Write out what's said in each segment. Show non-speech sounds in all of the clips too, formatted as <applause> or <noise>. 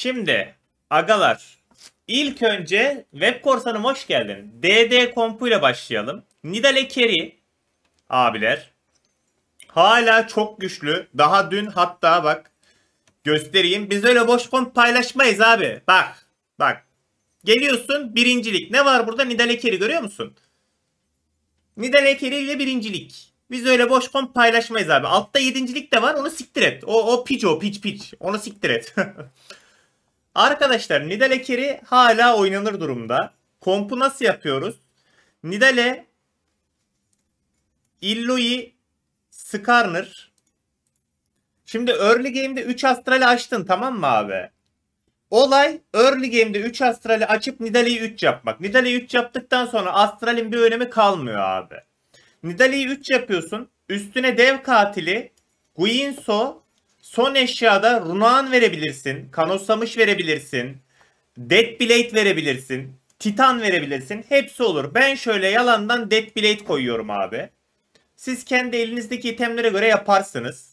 Şimdi agalar ilk önce web korsanım hoş geldin. DD kompu ile başlayalım. Nidal Ekeri abiler hala çok güçlü. Daha dün hatta bak göstereyim. Biz öyle boş komp paylaşmayız abi. Bak bak geliyorsun birincilik. Ne var burada Nidal Ekeri görüyor musun? Nidal Ekeri ile birincilik. Biz öyle boş komp paylaşmayız abi. Altta yedincilik de var onu siktir et. O, o piç o piç piç. Onu siktir et. <laughs> Arkadaşlar Nidale kiri hala oynanır durumda. Kompu nasıl yapıyoruz? Nidale Illui Skarner Şimdi early game'de 3 astrali açtın tamam mı abi? Olay early game'de 3 astrali açıp Nidale'yi 3 yapmak. Nidalee'yi 3 yaptıktan sonra astralin bir önemi kalmıyor abi. Nidale'yi 3 yapıyorsun. Üstüne dev katili Guinso Son eşyada Runaan verebilirsin. Kanosamış verebilirsin. Dead Blade verebilirsin. Titan verebilirsin. Hepsi olur. Ben şöyle yalandan Dead Blade koyuyorum abi. Siz kendi elinizdeki itemlere göre yaparsınız.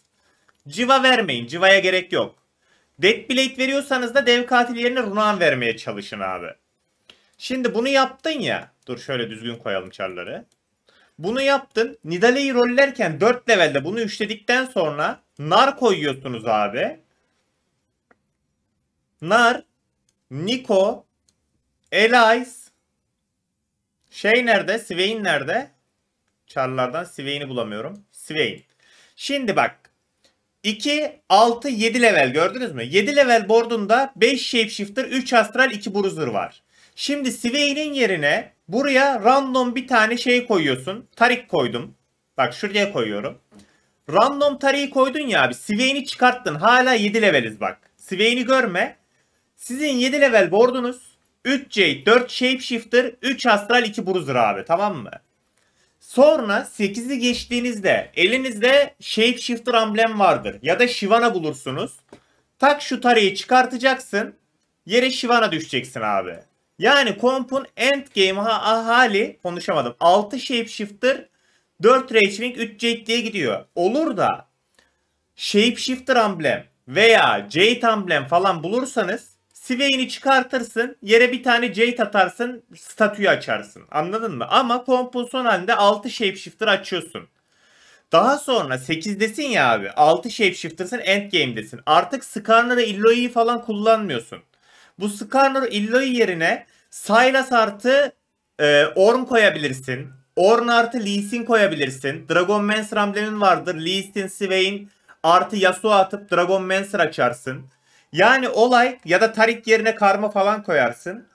Civa vermeyin. Civaya gerek yok. Dead Blade veriyorsanız da dev katil yerine Runaan vermeye çalışın abi. Şimdi bunu yaptın ya. Dur şöyle düzgün koyalım çarları. Bunu yaptın. Nidalee'yi rollerken 4 levelde bunu üçledikten sonra Nar koyuyorsunuz abi. Nar, Niko, Elias, şey nerede? Sveyn nerede? Çarlardan Sveyn'i bulamıyorum. Sveyn. Şimdi bak. 2, 6, 7 level gördünüz mü? 7 level boardunda 5 shapeshifter, 3 astral, 2 bruiser var. Şimdi Sveyn'in yerine buraya random bir tane şey koyuyorsun. Tarik koydum. Bak şuraya koyuyorum. Random tarayı koydun ya abi. Siveyni çıkarttın. Hala 7 leveliz bak. Siveyni görme. Sizin 7 level boardunuz. 3 Jade, 4 Shapeshifter, 3 Astral, 2 Bruiser abi tamam mı? Sonra 8'i geçtiğinizde elinizde Shapeshifter amblem vardır. Ya da Shivana bulursunuz. Tak şu tarayı çıkartacaksın. Yere Shivana düşeceksin abi. Yani kompun endgame ha hali konuşamadım. 6 Shapeshifter, 4 Ragewing 3 Jade diye gidiyor. Olur da Shapeshifter emblem veya Jade emblem falan bulursanız Sivey'ini çıkartırsın, yere bir tane Jade atarsın, statüyü açarsın. Anladın mı? Ama kompozisyon halinde 6 Shapeshifter açıyorsun. Daha sonra 8'desin ya abi. 6 Shapeshifter'sın endgame'desin. Artık Skarner'ı Illoy'u falan kullanmıyorsun. Bu Skarner Illoy yerine Silas artı e, Orm koyabilirsin. Ornn artı Lee Sin koyabilirsin. Dragon Mancer hamblemin vardır. Lee Sin, Swain artı Yasuo atıp Dragon Mancer açarsın. Yani olay ya da Tarik yerine karma falan koyarsın.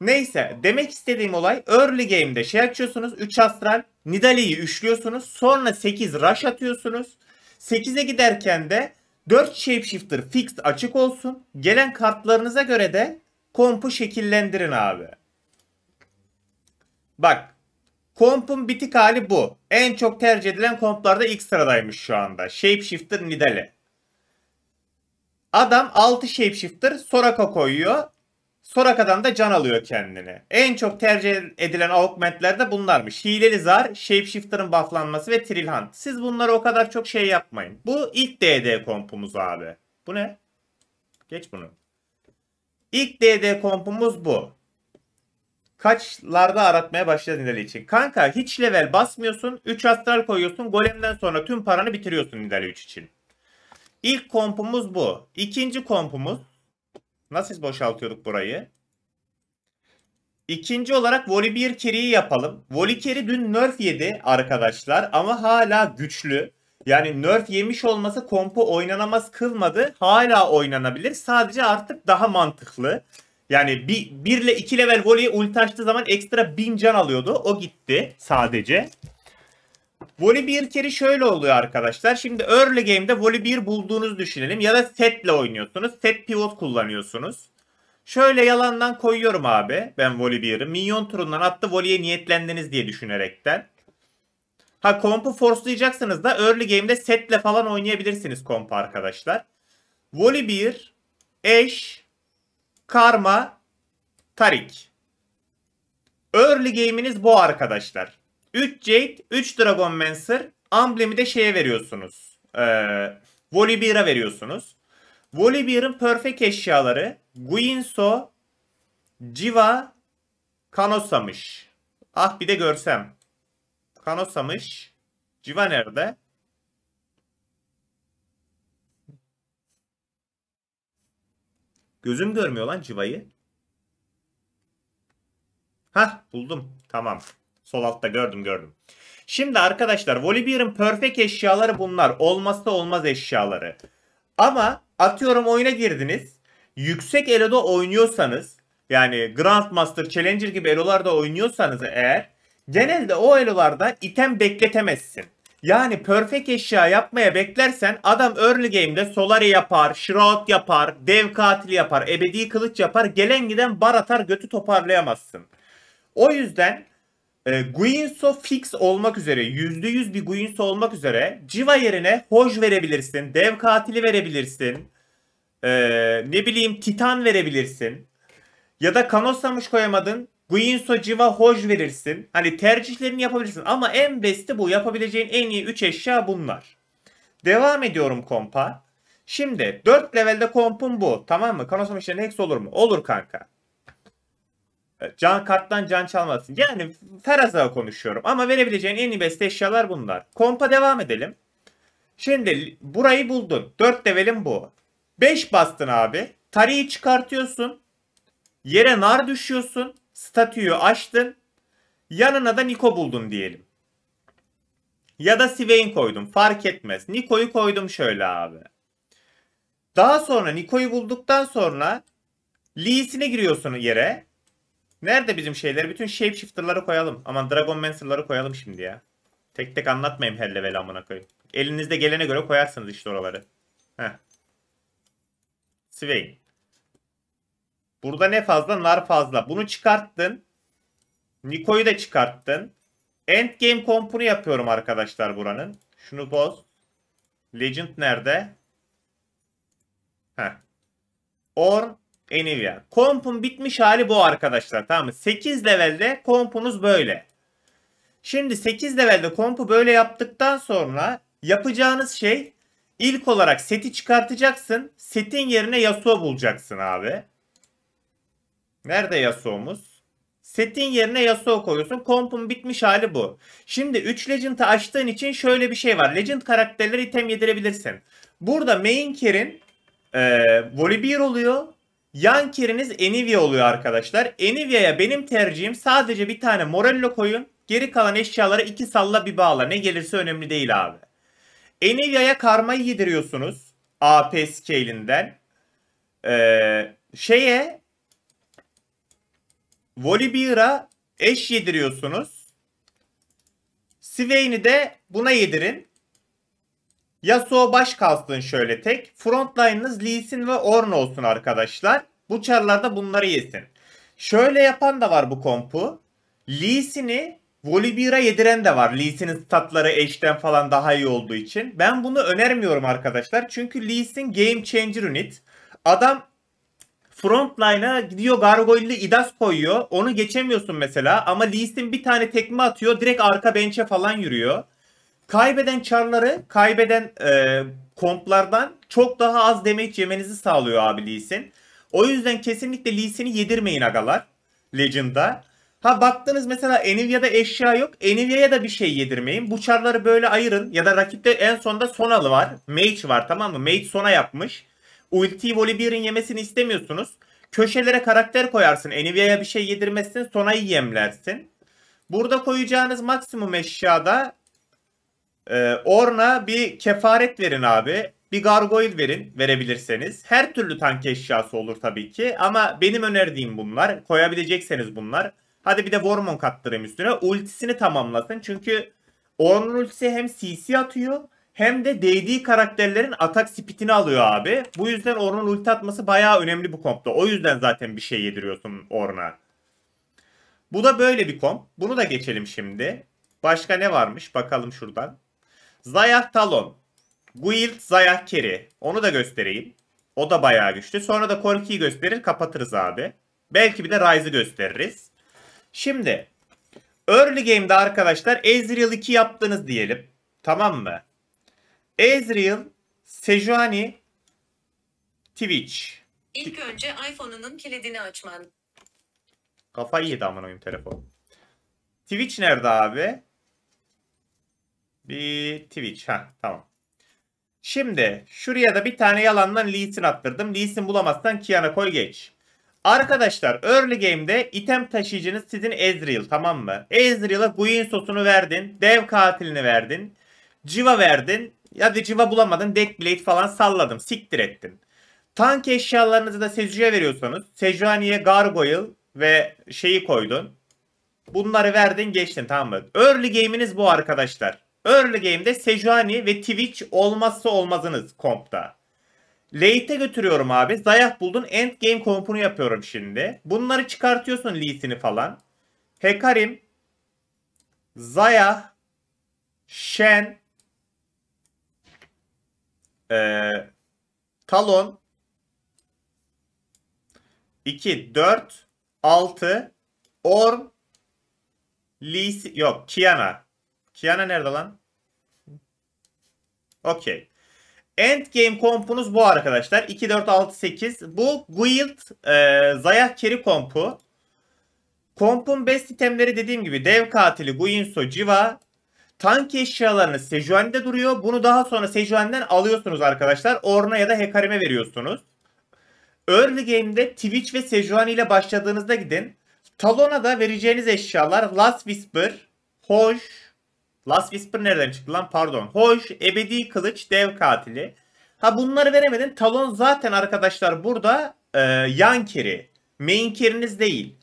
Neyse demek istediğim olay early game'de şey açıyorsunuz 3 astral Nidalee'yi üçlüyorsunuz sonra 8 rush atıyorsunuz. 8'e giderken de 4 shapeshifter fixed açık olsun. Gelen kartlarınıza göre de kompu şekillendirin abi. Bak Kompun bitik hali bu. En çok tercih edilen komplarda ilk sıradaymış şu anda. Shapeshifter Nidale. Adam 6 Shapeshifter Soraka koyuyor. Soraka'dan da can alıyor kendini. En çok tercih edilen augmentler de bunlarmış. Hileli zar, shapeshifter'ın bufflanması ve trill Siz bunları o kadar çok şey yapmayın. Bu ilk DD kompumuz abi. Bu ne? Geç bunu. İlk DD kompumuz bu kaçlarda aratmaya başladı Nidale için. Kanka hiç level basmıyorsun. 3 astral koyuyorsun. Golemden sonra tüm paranı bitiriyorsun Nidale 3 için. İlk kompumuz bu. İkinci kompumuz. Nasıl boşaltıyorduk burayı? İkinci olarak Voli 1 Keri'yi yapalım. Voli Keri dün nerf yedi arkadaşlar ama hala güçlü. Yani nerf yemiş olması kompu oynanamaz kılmadı. Hala oynanabilir. Sadece artık daha mantıklı. Yani bir, bir ile 2 level voley ulti açtığı zaman ekstra bin can alıyordu. O gitti sadece. Voli 1 kere şöyle oluyor arkadaşlar. Şimdi early game'de Voli 1 bulduğunuzu düşünelim. Ya da setle oynuyorsunuz. Set pivot kullanıyorsunuz. Şöyle yalandan koyuyorum abi. Ben Voli 1'i. Minyon turundan attı. Voli'ye niyetlendiniz diye düşünerekten. Ha kompu forcelayacaksınız da early game'de setle falan oynayabilirsiniz kompu arkadaşlar. Voli 1 eş Karma Tarik. Early game'iniz bu arkadaşlar. 3 Jade, 3 Dragon Mancer. Amblem'i de şeye veriyorsunuz. Ee, Volibear'a veriyorsunuz. Volibear'ın perfect eşyaları Guinso, Civa, Kanosamış. Ah bir de görsem. Kanosamış. Civa nerede? Gözüm görmüyor lan civayı. Hah buldum. Tamam. Sol altta gördüm gördüm. Şimdi arkadaşlar Volibear'ın perfect eşyaları bunlar. Olmazsa olmaz eşyaları. Ama atıyorum oyuna girdiniz. Yüksek eloda oynuyorsanız yani Grandmaster, Challenger gibi elolarda oynuyorsanız eğer genelde o elolarda item bekletemezsin. Yani perfect eşya yapmaya beklersen adam early game'de Solari yapar, Shroud yapar, dev katil yapar, ebedi kılıç yapar, gelen giden bar atar götü toparlayamazsın. O yüzden e, Guinso fix olmak üzere, %100 bir Guinso olmak üzere Civa yerine Hoj verebilirsin, dev katili verebilirsin, e, ne bileyim Titan verebilirsin. Ya da Kanos Samuş koyamadın, Guinso Civa hoş verirsin. Hani tercihlerini yapabilirsin ama en besti bu. Yapabileceğin en iyi 3 eşya bunlar. Devam ediyorum kompa. Şimdi 4 levelde kompun bu. Tamam mı? Kanosam işlerin hex olur mu? Olur kanka. Can karttan can çalmasın. Yani feraza konuşuyorum. Ama verebileceğin en iyi best eşyalar bunlar. Kompa devam edelim. Şimdi burayı buldun. 4 levelin bu. 5 bastın abi. Tarihi çıkartıyorsun. Yere nar düşüyorsun statüyü açtın. Yanına da Niko buldun diyelim. Ya da Swain koydum fark etmez. Niko'yu koydum şöyle abi. Daha sonra Niko'yu bulduktan sonra Lee'sine giriyorsun yere. Nerede bizim şeyler, Bütün shapeshifter'ları koyalım. Aman Dragon Mancer'ları koyalım şimdi ya. Tek tek anlatmayayım her level amına koyayım. Elinizde gelene göre koyarsınız işte oraları. Heh. Swain. Burada ne fazla? Nar fazla. Bunu çıkarttın. Niko'yu da çıkarttın. Endgame kompunu yapıyorum arkadaşlar buranın. Şunu boz. Legend nerede? Heh. Or Anivia. Kompun bitmiş hali bu arkadaşlar. Tamam mı? 8 levelde kompunuz böyle. Şimdi 8 levelde kompu böyle yaptıktan sonra yapacağınız şey ilk olarak seti çıkartacaksın. Setin yerine Yasuo bulacaksın abi. Nerede Yasuo'muz? Setin yerine Yasuo koyuyorsun. Kompun bitmiş hali bu. Şimdi 3 Legend'ı açtığın için şöyle bir şey var. Legend karakterleri item yedirebilirsin. Burada main kerin e, Volibear oluyor. Yan keriniz Enivia oluyor arkadaşlar. Enivia'ya benim tercihim sadece bir tane Morello koyun. Geri kalan eşyalara iki salla bir bağla. Ne gelirse önemli değil abi. Enivia'ya karmayı yediriyorsunuz. AP scale'inden. Ee, şeye Volibear'a eş yediriyorsunuz. Swain'i de buna yedirin. Yasuo baş kalsın şöyle tek. Frontline'ınız Lee Sin ve Ornn olsun arkadaşlar. Bu çarlarda bunları yesin. Şöyle yapan da var bu kompu. Lee Sin'i Volibear'a yediren de var. Lee Sin'in statları eşten falan daha iyi olduğu için. Ben bunu önermiyorum arkadaşlar. Çünkü Lee Sin game changer unit. Adam Frontline'a gidiyor gargoyle idas koyuyor. Onu geçemiyorsun mesela ama Lee'sin bir tane tekme atıyor. Direkt arka bench'e falan yürüyor. Kaybeden çarları kaybeden e, komplardan çok daha az damage yemenizi sağlıyor abi Lee'sin. O yüzden kesinlikle Lee'sini yedirmeyin agalar. Legend'da. Ha baktınız mesela Enivya'da eşya yok. Enivya'ya da bir şey yedirmeyin. Bu çarları böyle ayırın. Ya da rakipte en sonda Sonalı var. Mage var tamam mı? Mage sona yapmış. Ultiyi Volibear'in yemesini istemiyorsunuz. Köşelere karakter koyarsın. Enivia'ya bir şey yedirmezsin. Sona'yı yemlersin. Burada koyacağınız maksimum eşyada e, Orna bir kefaret verin abi. Bir gargoyle verin verebilirseniz. Her türlü tank eşyası olur tabii ki. Ama benim önerdiğim bunlar. Koyabilecekseniz bunlar. Hadi bir de Vormon kattırayım üstüne. Ultisini tamamlasın. Çünkü Orn'un ultisi hem CC atıyor hem de değdiği karakterlerin atak spitini alıyor abi. Bu yüzden Ornn'un ulti atması bayağı önemli bu kompta. O yüzden zaten bir şey yediriyorsun Ornn'a. Bu da böyle bir komp. Bunu da geçelim şimdi. Başka ne varmış? Bakalım şuradan. Zayah Talon. Guild Zayah Keri. Onu da göstereyim. O da bayağı güçlü. Sonra da Korki'yi gösterir kapatırız abi. Belki bir de Ryze'ı gösteririz. Şimdi Early Game'de arkadaşlar Ezreal 2 yaptınız diyelim. Tamam mı? Ezreal, Sejuani, Twitch. İlk önce iPhone'unun kilidini açman. Kafayı yedi aman oyum telefon. Twitch nerede abi? Bir Twitch. Ha tamam. Şimdi şuraya da bir tane yalandan Lee Sin attırdım. Lee bulamazsan Kiana Cole geç. Arkadaşlar early game'de item taşıyıcınız sizin Ezreal tamam mı? Ezreal'a Guin sosunu verdin. Dev katilini verdin. Civa verdin. Ya da civa bulamadın deck blade falan salladım. Siktir ettin. Tank eşyalarınızı da Seju'ya veriyorsanız Sejuani'ye Gargoyle ve şeyi koydun. Bunları verdin geçtin tamam mı? Early game'iniz bu arkadaşlar. Early game'de Sejuani ve Twitch olmazsa olmazınız kompta. Late'e götürüyorum abi. Zayah buldun. End game kompunu yapıyorum şimdi. Bunları çıkartıyorsun Lee'sini falan. Hekarim, Zayah, Shen, ee, talon 2, 4, 6, Orm, Lee, yok Kiana. Kiana nerede lan? Okey. Endgame kompunuz bu arkadaşlar. 2, 4, 6, 8. Bu Guild e, Zayah Keri kompu. Kompun best itemleri dediğim gibi Dev Katili, Guinso, Civa, Tank eşyalarınız Sejuani'de duruyor. Bunu daha sonra Sejuani'den alıyorsunuz arkadaşlar. Orna ya da Hekarim'e veriyorsunuz. Early game'de Twitch ve Sejuani ile başladığınızda gidin. Talon'a da vereceğiniz eşyalar Last Whisper, Hoş, Last Whisper nereden çıktı lan pardon. Hoş, Ebedi Kılıç, Dev Katili. Ha bunları veremedin. Talon zaten arkadaşlar burada e, yan carry. Main carry'niz değil.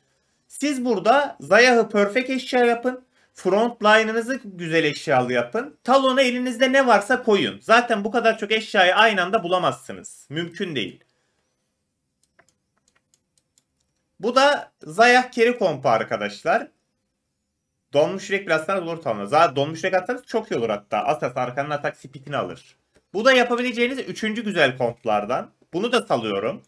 Siz burada Zayah'ı perfect eşya yapın. Front line'ınızı güzel eşyalı yapın. Talona elinizde ne varsa koyun. Zaten bu kadar çok eşyayı aynı anda bulamazsınız. Mümkün değil. Bu da Zayah Keri kompa arkadaşlar. Donmuş yürek birazdan olur tamam. Zaten donmuş yürek atarsanız çok iyi olur hatta. Asas arkanın atak speed'ini alır. Bu da yapabileceğiniz üçüncü güzel komplardan. Bunu da salıyorum.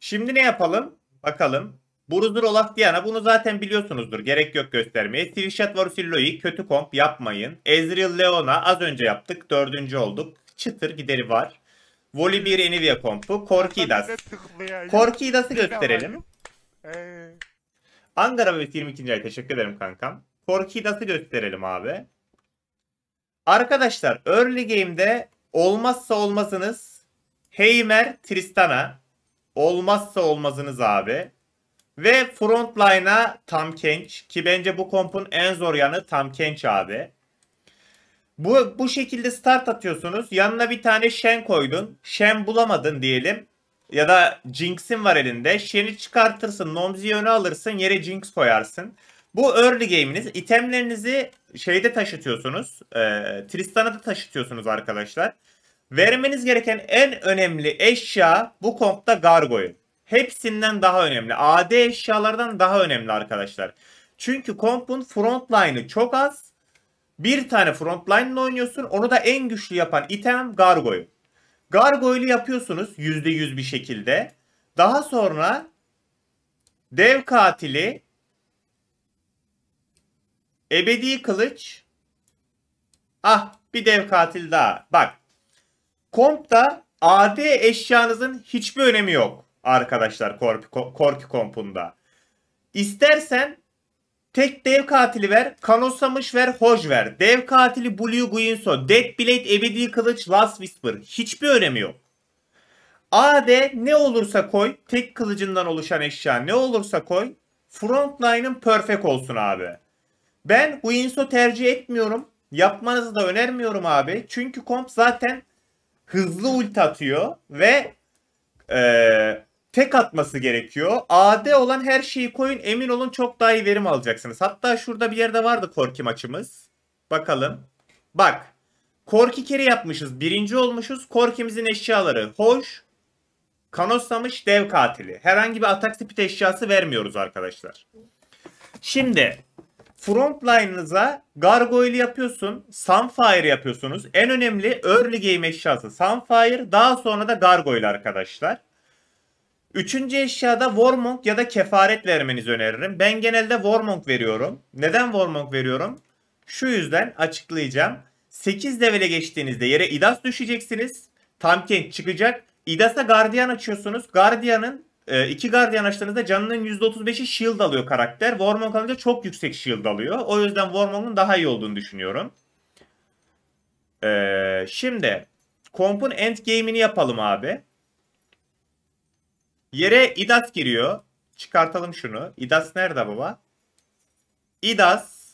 Şimdi ne yapalım? Bakalım. Boruzdur Olaf Diana bunu zaten biliyorsunuzdur. Gerek yok göstermeye. Sivişat Varusillo'yu kötü komp yapmayın. Ezreal Leona az önce yaptık. Dördüncü olduk. Çıtır gideri var. Voli 1 Enivia kompu. Korkidas. Korkidas'ı gösterelim. Ee. Angara ve 22. ay teşekkür ederim kankam. Korkidas'ı gösterelim abi. Arkadaşlar early game'de olmazsa olmazınız Heymer Tristana. Olmazsa olmazınız abi. Ve frontline'a Tam Kench ki bence bu kompun en zor yanı Tam Kench abi. Bu, bu şekilde start atıyorsunuz. Yanına bir tane Shen koydun. Shen bulamadın diyelim. Ya da Jinx'in var elinde. Shen'i çıkartırsın. Nomzi'yi öne alırsın. Yere Jinx koyarsın. Bu early game'iniz. itemlerinizi şeyde taşıtıyorsunuz. E, Tristan'a da taşıtıyorsunuz arkadaşlar. Vermeniz gereken en önemli eşya bu kompta Gargoyle hepsinden daha önemli. AD eşyalardan daha önemli arkadaşlar. Çünkü kompun frontline'ı çok az. Bir tane frontline ile oynuyorsun. Onu da en güçlü yapan item gargoyle. Gargoyle'ı yapıyorsunuz %100 bir şekilde. Daha sonra dev katili ebedi kılıç ah bir dev katil daha. Bak kompta AD eşyanızın hiçbir önemi yok arkadaşlar Korki, kompunda. İstersen tek dev katili ver, Kanosamış ver, Hoj ver. Dev katili Blue Guinso, Dead Blade, Ebedi Kılıç, Last Whisper. Hiçbir önemi yok. AD ne olursa koy, tek kılıcından oluşan eşya ne olursa koy, Frontline'ın perfect olsun abi. Ben Guinso tercih etmiyorum. Yapmanızı da önermiyorum abi. Çünkü komp zaten hızlı ult atıyor ve e, tek atması gerekiyor. AD olan her şeyi koyun emin olun çok daha iyi verim alacaksınız. Hatta şurada bir yerde vardı Korki maçımız. Bakalım. Bak. Korki kere yapmışız. Birinci olmuşuz. Korkimizin eşyaları. Hoş. Kanoslamış dev katili. Herhangi bir atak speed eşyası vermiyoruz arkadaşlar. Şimdi frontline'ınıza gargoyle yapıyorsun. Sunfire yapıyorsunuz. En önemli early game eşyası Sunfire. Daha sonra da gargoyle arkadaşlar. Üçüncü eşyada Warmong ya da kefaret vermenizi öneririm. Ben genelde Warmong veriyorum. Neden Warmong veriyorum? Şu yüzden açıklayacağım. 8 levele geçtiğinizde yere idas düşeceksiniz. Tamkent çıkacak. İdas'a gardiyan açıyorsunuz. Gardiyanın e, iki gardiyan açtığınızda canının %35'i shield alıyor karakter. Warmong alınca çok yüksek shield alıyor. O yüzden Warmong'un daha iyi olduğunu düşünüyorum. Ee, şimdi kompun gameini yapalım abi. Yere idas giriyor. Çıkartalım şunu. İdas nerede baba? İdas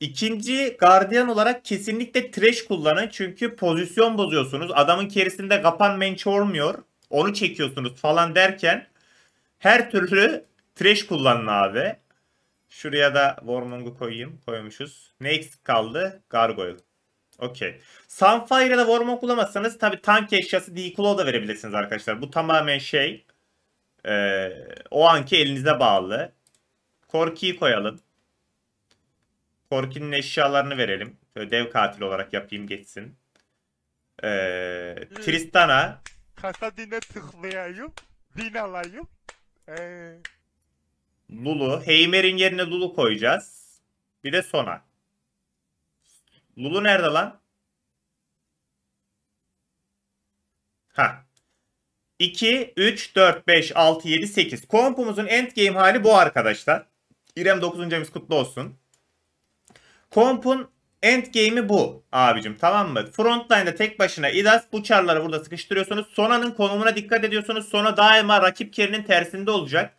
ikinci gardiyan olarak kesinlikle trash kullanın. Çünkü pozisyon bozuyorsunuz. Adamın kerisinde kapan menç olmuyor. Onu çekiyorsunuz falan derken her türlü trash kullanın abi. Şuraya da Warmong'u koyayım. Koymuşuz. Ne eksik kaldı? Gargoyle. Okey. Sunfire ya da Warmong bulamazsanız tabi tank eşyası Declaw da verebilirsiniz arkadaşlar. Bu tamamen şey e, o anki elinize bağlı. Korki'yi koyalım. Korki'nin eşyalarını verelim. Böyle dev katil olarak yapayım geçsin. E, Tristana. Kasadine tıklayayım. Din alayım. Ee... Lulu. Heymer'in yerine Lulu koyacağız. Bir de Sona. Lulu nerede lan? Ha. 2, 3, 4, 5, 6, 7, 8. Kompumuzun endgame hali bu arkadaşlar. İrem 9. ayımız kutlu olsun. Kompun endgame'i bu abicim tamam mı? Frontline'da tek başına İdas bu çarları burada sıkıştırıyorsunuz. Sona'nın konumuna dikkat ediyorsunuz. Sona daima rakip kerinin tersinde olacak.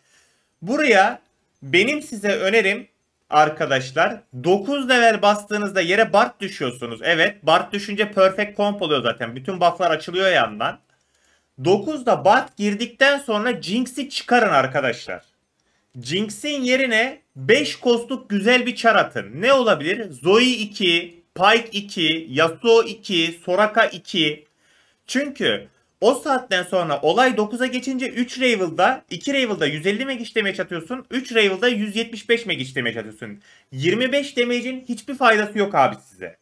Buraya benim size önerim arkadaşlar 9 level bastığınızda yere bart düşüyorsunuz. Evet bart düşünce perfect comp oluyor zaten. Bütün bufflar açılıyor yandan. 9'da bart girdikten sonra Jinx'i çıkarın arkadaşlar. Jinx'in yerine 5 kostluk güzel bir çar atın. Ne olabilir? Zoe 2, Pike 2, Yasuo 2, Soraka 2. Çünkü o saatten sonra olay 9'a geçince 3 Ravel'da 2 Ravel'da 150 meg işlemeye çatıyorsun. 3 Ravel'da 175 meg işlemeye çatıyorsun. 25 damage'in hiçbir faydası yok abi size.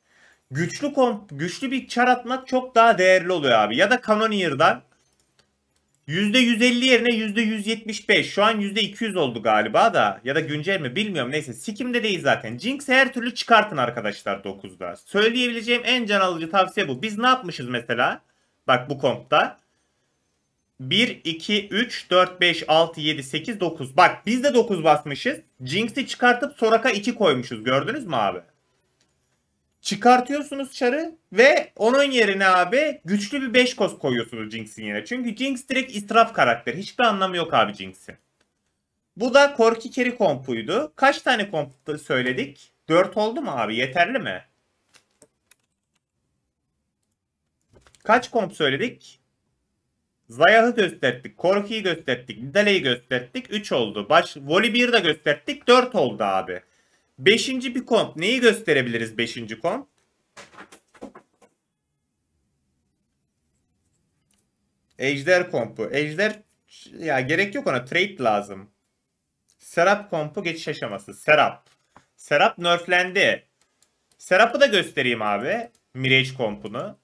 Güçlü komp, güçlü bir çar atmak çok daha değerli oluyor abi. Ya da Cannoneer'dan %150 yerine %175. Şu an %200 oldu galiba da. Ya da güncel mi bilmiyorum. Neyse sikimde değil zaten. Jinx her türlü çıkartın arkadaşlar 9'da. Söyleyebileceğim en can alıcı tavsiye bu. Biz ne yapmışız mesela? Bak bu kompta. 1, 2, 3, 4, 5, 6, 7, 8, 9. Bak biz de 9 basmışız. Jinx'i çıkartıp Sorak'a 2 koymuşuz. Gördünüz mü abi? Çıkartıyorsunuz çarı ve onun yerine abi güçlü bir 5 koz koyuyorsunuz Jinx'in yerine. Çünkü Jinx direkt israf karakter. Hiçbir anlamı yok abi Jinx'in. Bu da Korki Keri kompuydu. Kaç tane komp söyledik? 4 oldu mu abi? Yeterli mi? Kaç komp söyledik? Zayah'ı gösterdik. Korki'yi gösterdik. Nidale'yi gösterdik. 3 oldu. Baş, Voli 1'i de gösterdik. 4 oldu abi. Beşinci bir komp. Neyi gösterebiliriz beşinci komp? Ejder kompu. Ejder ya gerek yok ona. Trade lazım. Serap kompu geçiş aşaması. Serap. Serap nerflendi. Serap'ı da göstereyim abi. Mirage kompunu.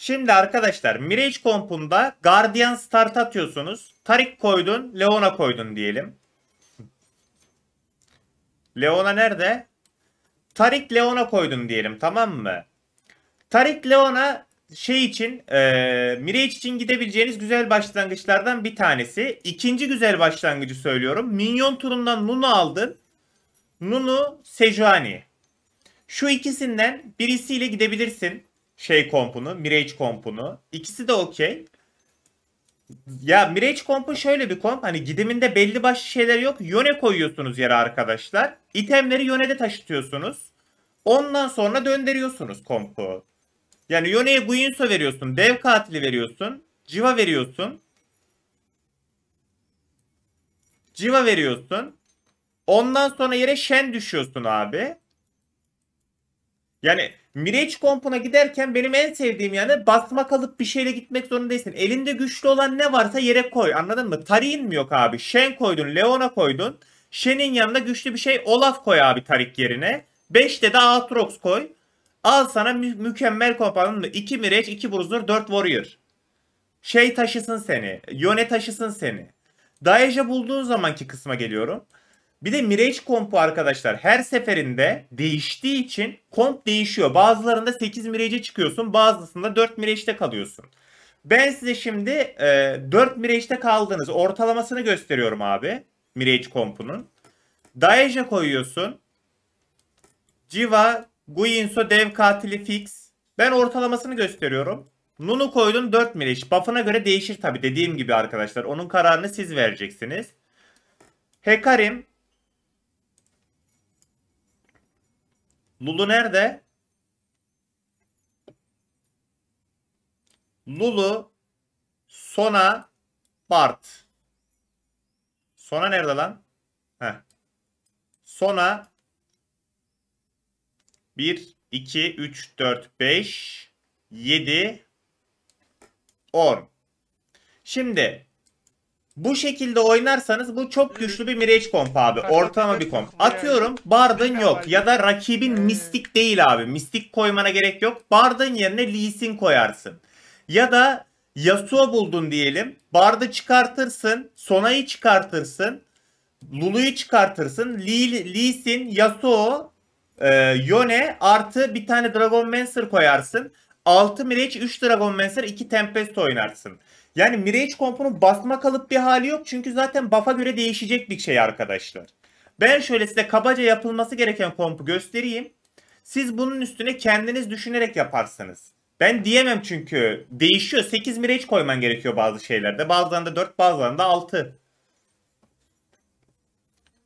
Şimdi arkadaşlar Mirage kompunda Guardian start atıyorsunuz. Tarik koydun, Leona koydun diyelim. Leona nerede? Tarik Leona koydun diyelim tamam mı? Tarik Leona şey için e, Mirage için gidebileceğiniz güzel başlangıçlardan bir tanesi. İkinci güzel başlangıcı söylüyorum. Minyon turundan Nunu aldın. Nunu Sejuani. Şu ikisinden birisiyle gidebilirsin şey kompunu, Mirage kompunu. İkisi de okey. Ya Mirage kompu şöyle bir komp. Hani gidiminde belli başlı şeyler yok. Yone koyuyorsunuz yere arkadaşlar. İtemleri yönede taşıtıyorsunuz. Ondan sonra döndürüyorsunuz kompu. Yani yöneye Guinso veriyorsun. Dev katili veriyorsun. Civa veriyorsun. Civa veriyorsun. Ondan sonra yere Shen düşüyorsun abi. Yani Mirage kompuna giderken benim en sevdiğim yani basma kalıp bir şeyle gitmek zorundaysın. Elinde güçlü olan ne varsa yere koy anladın mı? Tarikin mi yok abi? Shen koydun, Leona koydun. Shen'in yanında güçlü bir şey Olaf koy abi Tarik yerine. 5'te de Aatrox koy. Al sana mü- mükemmel komp anladın mı? 2 Mirage, 2 Bruiser, 4 Warrior. Şey taşısın seni. Yone taşısın seni. Daeja bulduğun zamanki kısma geliyorum. Bir de Mirage kompu arkadaşlar her seferinde değiştiği için komp değişiyor. Bazılarında 8 Mirage'e çıkıyorsun bazısında 4 Mirage'de kalıyorsun. Ben size şimdi e, 4 Mirage'de kaldığınız ortalamasını gösteriyorum abi. Mirage kompunun. Daeje koyuyorsun. Civa, Guinso, Dev Katili, Fix. Ben ortalamasını gösteriyorum. Nunu koydun 4 Miraç. Buff'ına göre değişir tabi dediğim gibi arkadaşlar. Onun kararını siz vereceksiniz. Hekarim Lulu nerede? Lulu Sona Bart. Sona nerede lan? Heh. Sona 1 2 3 4 5 7 10. Şimdi bu şekilde oynarsanız bu çok güçlü bir Mirage komp abi. Ortalama bir komp. Atıyorum Bard'ın yok ya da rakibin ee. mistik değil abi. Mistik koymana gerek yok. Bard'ın yerine Lee koyarsın. Ya da Yasuo buldun diyelim. Bard'ı çıkartırsın. Sona'yı çıkartırsın. Lulu'yu çıkartırsın. Lee, Lee Yasuo, e, Yone artı bir tane Dragon Mancer koyarsın. 6 Mirage, 3 Dragon Mancer, 2 Tempest oynarsın. Yani Mirage kompunun basma kalıp bir hali yok. Çünkü zaten buff'a göre değişecek bir şey arkadaşlar. Ben şöyle size kabaca yapılması gereken kompu göstereyim. Siz bunun üstüne kendiniz düşünerek yaparsınız. Ben diyemem çünkü değişiyor. 8 Mirage koyman gerekiyor bazı şeylerde. Bazılarında 4 bazılarında 6.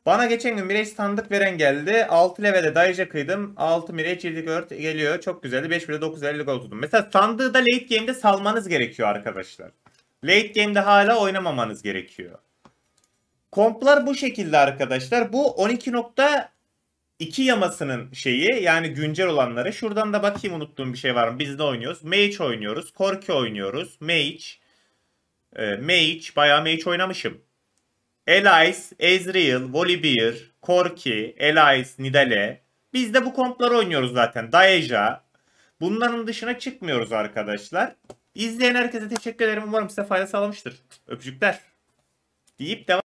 Bana geçen gün Mirage sandık veren geldi. 6 levede Daija kıydım. 6 Mirage 7 4 geliyor. Çok güzeldi. 5 bile 9 50 gol tuttum. Mesela sandığı da late game'de salmanız gerekiyor arkadaşlar. Late game'de hala oynamamanız gerekiyor. Komplar bu şekilde arkadaşlar. Bu 12.2 yamasının şeyi yani güncel olanları. Şuradan da bakayım unuttuğum bir şey var mı? Biz de oynuyoruz. Mage oynuyoruz. Korki oynuyoruz. Mage. E, Mage. Bayağı Mage oynamışım. Elias, Ezreal, Volibear, Korki, Elias, Nidale. Biz de bu kompları oynuyoruz zaten. Daeja. Bunların dışına çıkmıyoruz arkadaşlar. İzleyen herkese teşekkür ederim. Umarım size fayda sağlamıştır. Öpücükler. Deyip devam